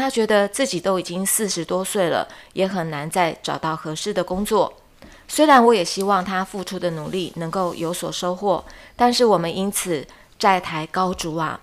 他觉得自己都已经四十多岁了，也很难再找到合适的工作。虽然我也希望他付出的努力能够有所收获，但是我们因此债台高筑啊！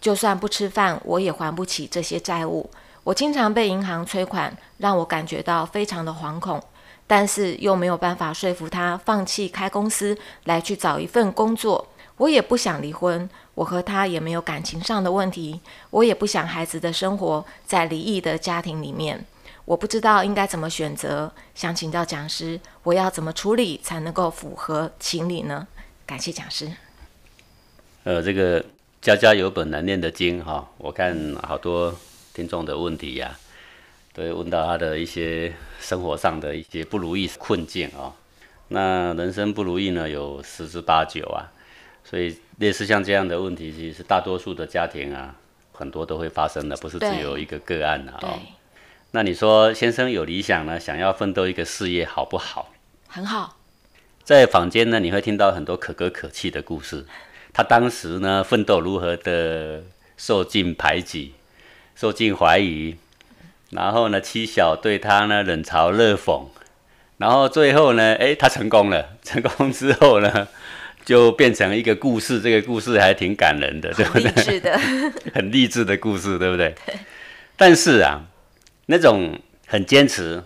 就算不吃饭，我也还不起这些债务。我经常被银行催款，让我感觉到非常的惶恐，但是又没有办法说服他放弃开公司来去找一份工作。我也不想离婚，我和他也没有感情上的问题，我也不想孩子的生活在离异的家庭里面，我不知道应该怎么选择，想请教讲师，我要怎么处理才能够符合情理呢？感谢讲师。呃，这个家家有本难念的经哈，我看好多听众的问题呀，都问到他的一些生活上的一些不如意困境啊，那人生不如意呢，有十之八九啊。所以，类似像这样的问题，其实是大多数的家庭啊，很多都会发生的，不是只有一个个案的啊。那你说，先生有理想呢，想要奋斗一个事业，好不好？很好。在坊间呢，你会听到很多可歌可泣的故事。他当时呢，奋斗如何的受尽排挤，受尽怀疑，然后呢，妻小对他呢冷嘲热讽。然后最后呢，哎，他成功了。成功之后呢，就变成一个故事。这个故事还挺感人的，对不对？是励志的，很励志的故事，对不对？但是啊，那种很坚持，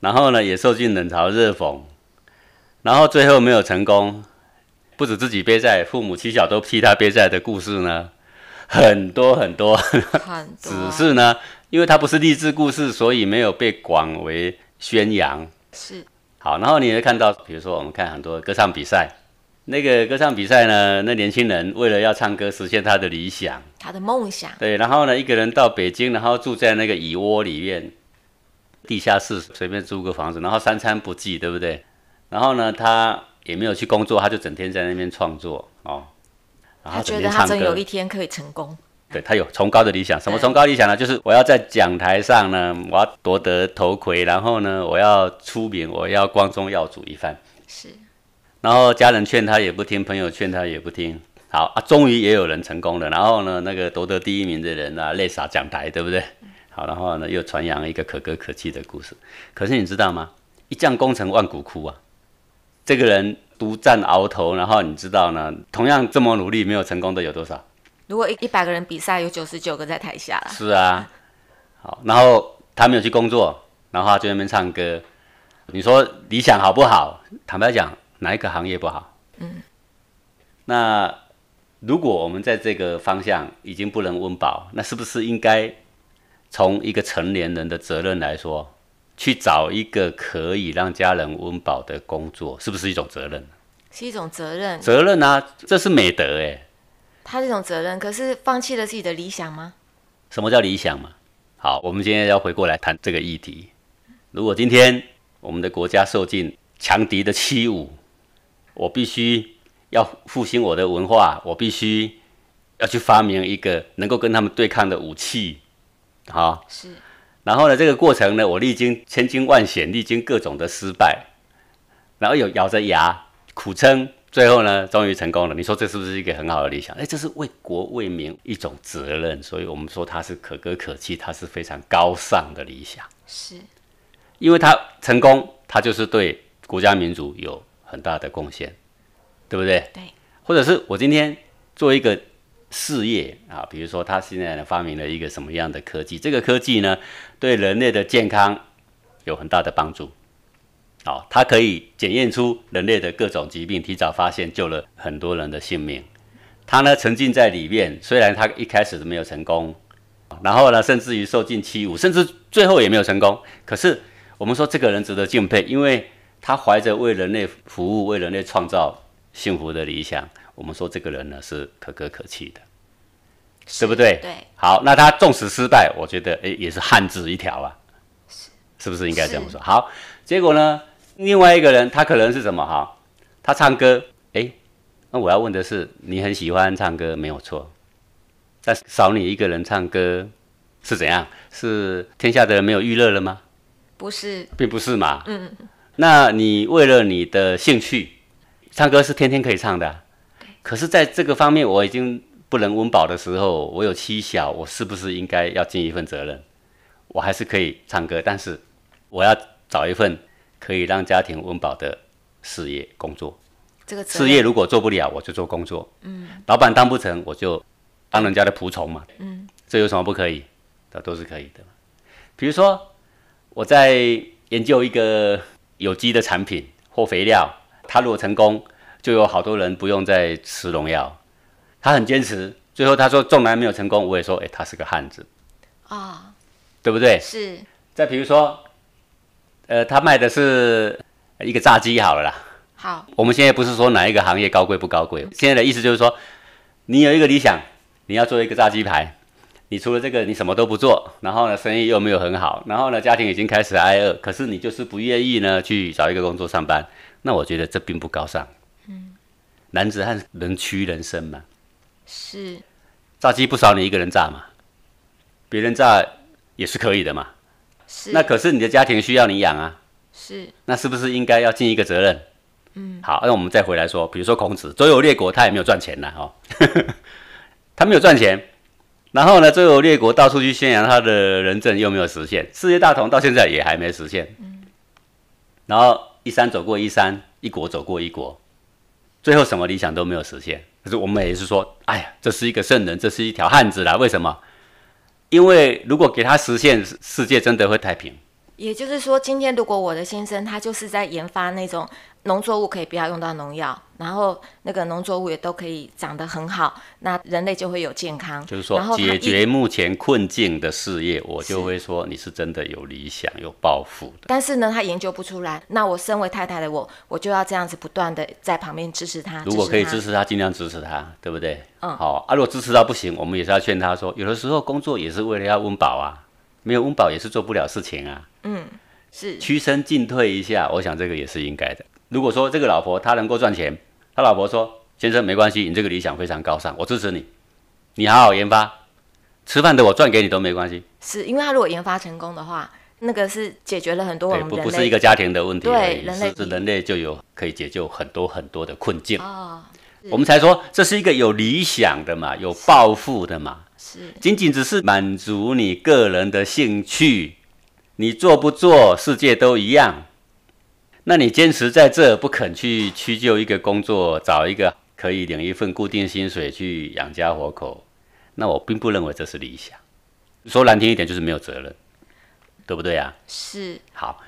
然后呢，也受尽冷嘲热讽，然后最后没有成功，不止自己背债，父母妻小都替他背债的故事呢，很多很多。很多。只是呢，因为它不是励志故事，所以没有被广为宣扬。是好，然后你会看到，比如说我们看很多歌唱比赛，那个歌唱比赛呢，那年轻人为了要唱歌实现他的理想，他的梦想，对，然后呢，一个人到北京，然后住在那个蚁窝里面，地下室随便租个房子，然后三餐不济，对不对？然后呢，他也没有去工作，他就整天在那边创作哦，他觉得他总有一天可以成功。对他有崇高的理想，什么崇高理想呢？就是我要在讲台上呢，我要夺得头魁，然后呢，我要出名，我要光宗耀祖一番。是，然后家人劝他也不听，朋友劝他也不听。好啊，终于也有人成功了。然后呢，那个夺得第一名的人啊，泪洒讲台，对不对？好，然后呢，又传扬一个可歌可泣的故事。可是你知道吗？一将功成万骨枯啊！这个人独占鳌头，然后你知道呢？同样这么努力没有成功的有多少？如果一一百个人比赛，有九十九个在台下啦。是啊，好，然后他没有去工作，然后就在那边唱歌。你说理想好不好？坦白讲，哪一个行业不好？嗯。那如果我们在这个方向已经不能温饱，那是不是应该从一个成年人的责任来说，去找一个可以让家人温饱的工作，是不是一种责任呢？是一种责任。责任啊，这是美德哎。他这种责任，可是放弃了自己的理想吗？什么叫理想嘛？好，我们今天要回过来谈这个议题。如果今天我们的国家受尽强敌的欺侮，我必须要复兴我的文化，我必须要去发明一个能够跟他们对抗的武器。哈，是。然后呢，这个过程呢，我历经千惊万险，历经各种的失败，然后有咬着牙苦撑。最后呢，终于成功了。你说这是不是一个很好的理想？哎，这是为国为民一种责任，所以我们说它是可歌可泣，它是非常高尚的理想。是，因为它成功，它就是对国家民族有很大的贡献，对不对？对。或者是我今天做一个事业啊，比如说他现在发明了一个什么样的科技，这个科技呢，对人类的健康有很大的帮助。好，它可以检验出人类的各种疾病，提早发现，救了很多人的性命。他呢，沉浸在里面，虽然他一开始都没有成功，然后呢，甚至于受尽欺侮，甚至最后也没有成功。可是我们说这个人值得敬佩，因为他怀着为人类服务、为人类创造幸福的理想。我们说这个人呢是可歌可泣的，对不对？对。好，那他纵使失败，我觉得诶也是汉子一条啊，是是不是应该这么说？好，结果呢？另外一个人，他可能是什么哈？他唱歌，哎，那我要问的是，你很喜欢唱歌没有错，但是少你一个人唱歌是怎样？是天下的人没有娱乐了吗？不是，并不是嘛。嗯嗯那你为了你的兴趣，唱歌是天天可以唱的。可是，在这个方面，我已经不能温饱的时候，我有妻小，我是不是应该要尽一份责任？我还是可以唱歌，但是我要找一份。可以让家庭温饱的事业工作，这个事业如果做不了，我就做工作。嗯，老板当不成，我就当人家的仆从嘛。嗯，这有什么不可以的？都是可以的。比如说，我在研究一个有机的产品或肥料，它如果成功，就有好多人不用再吃农药。他很坚持，最后他说种来没有成功，我也说，哎，他是个汉子啊，对不对？是。再比如说。呃，他卖的是一个炸鸡，好了啦。好，我们现在不是说哪一个行业高贵不高贵，现在的意思就是说，你有一个理想，你要做一个炸鸡排，你除了这个，你什么都不做，然后呢，生意又没有很好，然后呢，家庭已经开始挨饿，可是你就是不愿意呢去找一个工作上班，那我觉得这并不高尚。嗯，男子汉能屈能伸嘛。是，炸鸡不少你一个人炸嘛，别人炸也是可以的嘛。那可是你的家庭需要你养啊，是，那是不是应该要尽一个责任？嗯，好，那我们再回来说，比如说孔子周游列国，他也没有赚钱呐，哈，他没有赚钱，然后呢，周游列国到处去宣扬他的仁政，又没有实现，世界大同到现在也还没实现，嗯，然后一山走过一山，一国走过一国，最后什么理想都没有实现，可是我们也是说，哎呀，这是一个圣人，这是一条汉子啦，为什么？因为如果给他实现，世界真的会太平。也就是说，今天如果我的先生他就是在研发那种。农作物可以不要用到农药，然后那个农作物也都可以长得很好，那人类就会有健康。就是说，解决目前困境的事业，我就会说你是真的有理想、有抱负的。但是呢，他研究不出来，那我身为太太的我，我就要这样子不断的在旁边支持他。如果可以支持他，尽量支持他，对不对？嗯。好，啊，如果支持他不行，我们也是要劝他说，有的时候工作也是为了要温饱啊，没有温饱也是做不了事情啊。嗯，是屈身进退一下，我想这个也是应该的。如果说这个老婆他能够赚钱，他老婆说：“先生，没关系，你这个理想非常高尚，我支持你。你好好研发，吃饭的我赚给你都没关系。”是因为他如果研发成功的话，那个是解决了很多我们不是一个家庭的问题，对人类是人类就有可以解救很多很多的困境哦。我们才说这是一个有理想的嘛，有抱负的嘛，是仅仅只是满足你个人的兴趣，你做不做，世界都一样。那你坚持在这不肯去屈就一个工作，找一个可以领一份固定薪水去养家活口，那我并不认为这是理想。说难听一点，就是没有责任，对不对啊？是。好，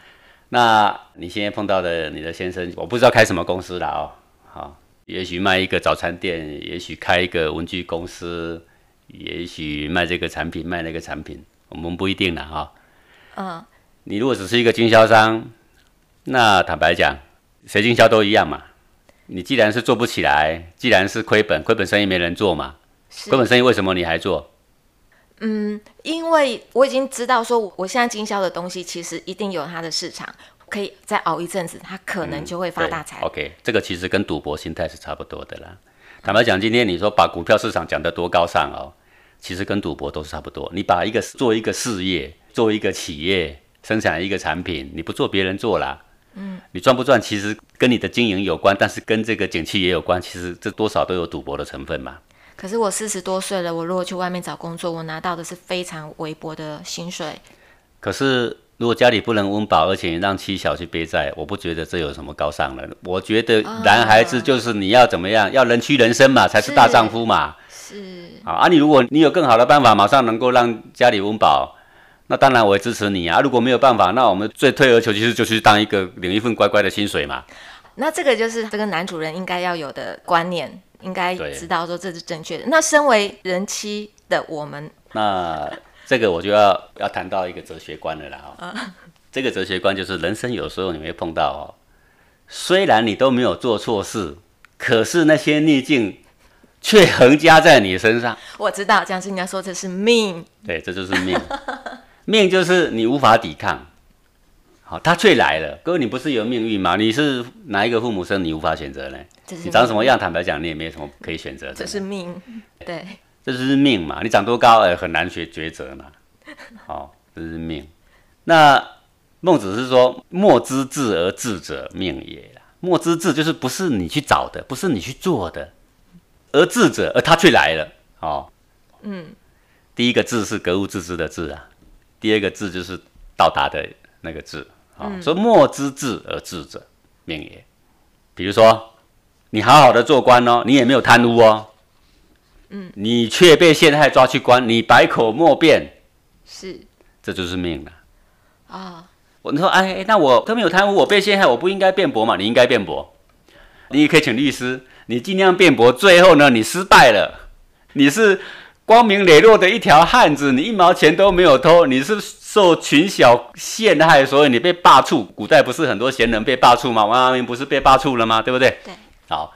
那你现在碰到的你的先生，我不知道开什么公司了哦。好，也许卖一个早餐店，也许开一个文具公司，也许卖这个产品，卖那个产品，我们不一定了哈。嗯。你如果只是一个经销商。那坦白讲，谁经销都一样嘛。你既然是做不起来，既然是亏本，亏本生意没人做嘛。亏本生意为什么你还做？嗯，因为我已经知道，说我现在经销的东西其实一定有它的市场，可以再熬一阵子，它可能就会发大财。OK，这个其实跟赌博心态是差不多的啦。坦白讲，今天你说把股票市场讲得多高尚哦，其实跟赌博都是差不多。你把一个做一个事业，做一个企业，生产一个产品，你不做别人做了。嗯，你赚不赚其实跟你的经营有关，但是跟这个景气也有关。其实这多少都有赌博的成分嘛。可是我四十多岁了，我如果去外面找工作，我拿到的是非常微薄的薪水。可是如果家里不能温饱，而且让妻小去背债，我不觉得这有什么高尚了。我觉得男孩子就是你要怎么样，要能屈能伸嘛，才是大丈夫嘛。是啊，啊你如果你有更好的办法，马上能够让家里温饱。那当然，我也支持你啊！如果没有办法，那我们最退而求其次，就去当一个领一份乖乖的薪水嘛。那这个就是这个男主人应该要有的观念，应该知道说这是正确的。那身为人妻的我们，那这个我就要要谈到一个哲学观了啦。啊，这个哲学观就是人生有时候你会碰到哦，虽然你都没有做错事，可是那些逆境却横加在你身上。我知道，讲师你要说这是命。对，这就是命。命就是你无法抵抗，好，他却来了。哥，你不是有命运吗？你是哪一个父母生？你无法选择呢？你长什么样？坦白讲，你也没什么可以选择的。这是命，对。这是命嘛？你长多高？哎，很难学抉择嘛。好，这是命。那孟子是说：“莫知至而智者，命也。”“莫知至”就是不是你去找的，不是你去做的，而智者，而他却来了。哦，嗯。第一个“智是格物致知的“智啊。第二个字就是到达的那个字啊，说莫知至而至者命也。比如说你好好的做官哦，你也没有贪污哦，嗯，你却被陷害抓去关，你百口莫辩，是，这就是命了啊。我说哎，那我都没有贪污，我被陷害，我不应该辩驳嘛？你应该辩驳，你也可以请律师，你尽量辩驳，最后呢，你失败了，你是。光明磊落的一条汉子，你一毛钱都没有偷，你是受群小陷害，所以你被罢黜。古代不是很多贤人被罢黜吗？王阳明不是被罢黜了吗？对不对？对。好，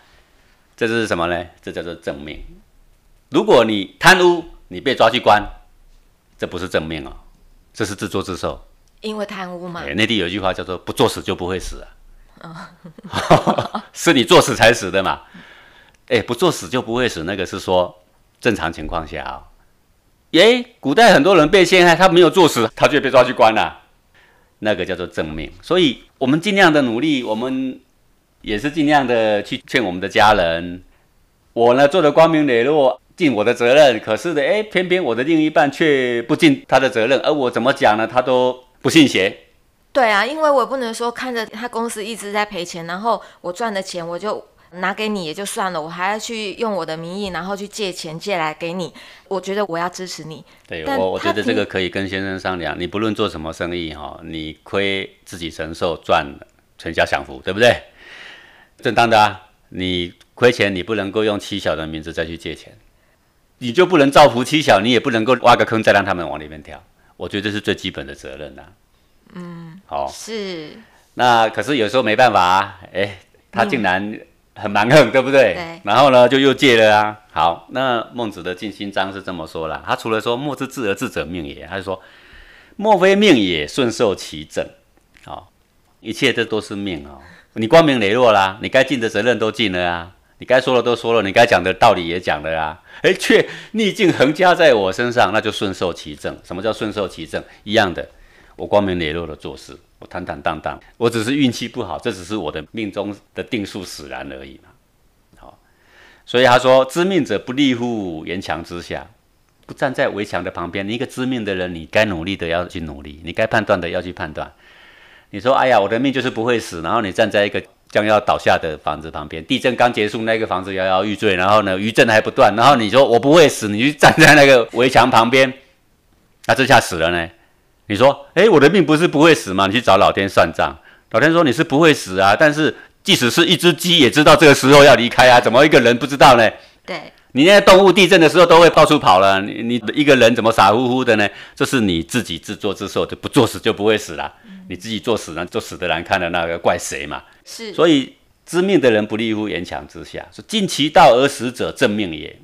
这是什么呢？这叫做正命。如果你贪污，你被抓去关，这不是正命哦，这是自作自受。因为贪污嘛。内地有一句话叫做“不作死就不会死”，啊，是你作死才死的嘛？哎，不作死就不会死，那个是说。正常情况下啊，耶，古代很多人被陷害，他没有作死，他却被抓去关了，那个叫做正命。所以，我们尽量的努力，我们也是尽量的去劝我们的家人。我呢做的光明磊落，尽我的责任。可是的，哎，偏偏我的另一半却不尽他的责任，而我怎么讲呢？他都不信邪。对啊，因为我不能说看着他公司一直在赔钱，然后我赚的钱我就。拿给你也就算了，我还要去用我的名义，然后去借钱借来给你。我觉得我要支持你。对，我我觉得这个可以跟先生商量。你不论做什么生意哈，你亏自己承受，赚全家享福，对不对？正当的啊，你亏钱你不能够用妻小的名字再去借钱，你就不能造福妻小，你也不能够挖个坑再让他们往里面跳。我觉得这是最基本的责任呐。嗯，好，是。那可是有时候没办法，啊，哎，他竟然。很蛮横，对不对？对。然后呢，就又戒了啊。好，那孟子的静心章是这么说啦。他除了说“莫之至而至者命也”，他说“莫非命也，顺受其正”。好，一切这都是命哦。你光明磊落啦，你该尽的责任都尽了啊，你该说的都说了，你该讲的道理也讲了啊。哎，却逆境横加在我身上，那就顺受其正。什么叫顺受其正？一样的，我光明磊落的做事。我坦坦荡荡，我只是运气不好，这只是我的命中的定数使然而已嘛。好，所以他说：“知命者不立乎围墙之下，不站在围墙的旁边。你一个知命的人，你该努力的要去努力，你该判断的要去判断。你说，哎呀，我的命就是不会死，然后你站在一个将要倒下的房子旁边，地震刚结束，那个房子摇摇欲坠，然后呢余震还不断，然后你说我不会死，你就站在那个围墙旁边，那这下死了呢？”你说，哎，我的命不是不会死吗？你去找老天算账。老天说你是不会死啊，但是即使是一只鸡也知道这个时候要离开啊，怎么一个人不知道呢？对，你那动物地震的时候都会到处跑了，你你一个人怎么傻乎乎的呢？这是你自己自作自受，就不作死就不会死了。你自己作死，呢，作死的难看的那个怪谁嘛？是，所以知命的人不立乎言强之下，是尽其道而死者正命也。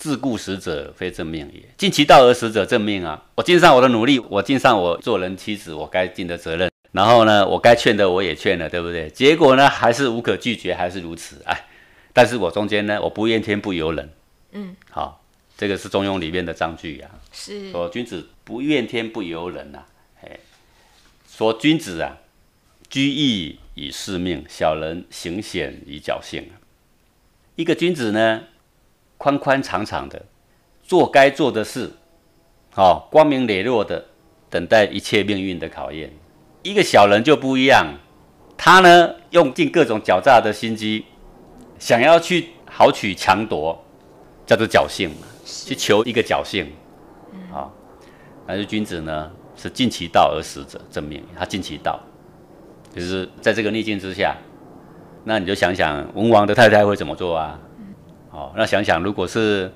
自顾死者非正命也，尽其道而死者正命啊！我尽上我的努力，我尽上我做人妻子我该尽的责任，然后呢，我该劝的我也劝了，对不对？结果呢，还是无可拒绝，还是如此哎。但是我中间呢，我不怨天不尤人，嗯，好，这个是《中庸》里面的章句呀，是说君子不怨天不由人呐，哎，说君子啊，居易以事命，小人行险以侥幸。一个君子呢？宽宽敞敞的，做该做的事，哦，光明磊落的等待一切命运的考验。一个小人就不一样，他呢用尽各种狡诈的心机，想要去豪取强夺，叫做侥幸嘛，去求一个侥幸。啊，但是君子呢是尽其道而死者正命，他尽其道，就是在这个逆境之下，那你就想想文王的太太会怎么做啊？那想想，如果是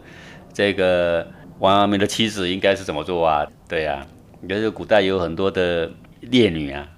这个王阳明的妻子，应该是怎么做啊？对呀，你看这古代有很多的烈女啊，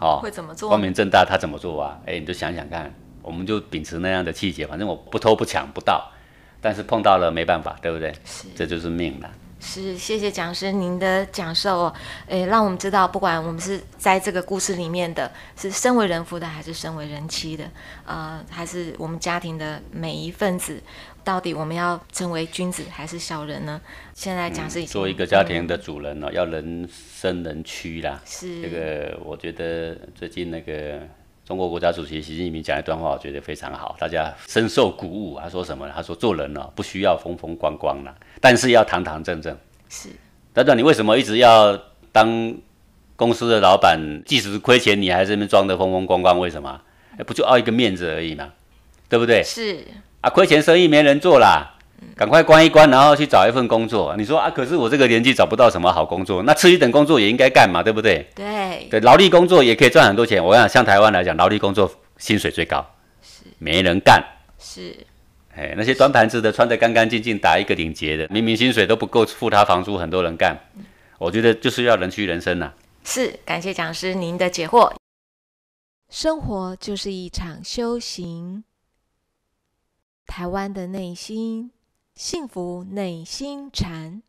哦，会怎么做？光明正大，她怎么做啊？哎，你就想想看，我们就秉持那样的气节，反正我不偷不抢不盗，但是碰到了没办法，对不对？是，这就是命了。是，谢谢讲师您的讲授哦，诶，让我们知道，不管我们是在这个故事里面的，是身为人夫的，还是身为人妻的，呃，还是我们家庭的每一份子，到底我们要成为君子还是小人呢？现在讲师已经做一个家庭的主人了，要人生人屈啦。是这个，我觉得最近那个中国国家主席习近平讲一段话，我觉得非常好，大家深受鼓舞。他说什么？他说做人呢，不需要风风光光啦。但是要堂堂正正，是。丹丹，你为什么一直要当公司的老板？即使是亏钱，你还是面装的风风光光，为什么？哎，不就傲一个面子而已嘛，对不对？是。啊，亏钱生意没人做啦，赶快关一关，然后去找一份工作。你说啊，可是我这个年纪找不到什么好工作，那吃一等工作也应该干嘛，对不对？对。对，劳力工作也可以赚很多钱。我讲像台湾来讲，劳力工作薪水最高，是，没人干。是。哎，那些端盘子的，穿得干干净净，打一个领结的，明明薪水都不够付他房租，很多人干，我觉得就是要人趋人身呐。是，感谢讲师您的解惑。生活就是一场修行。台湾的内心幸福，内心禅。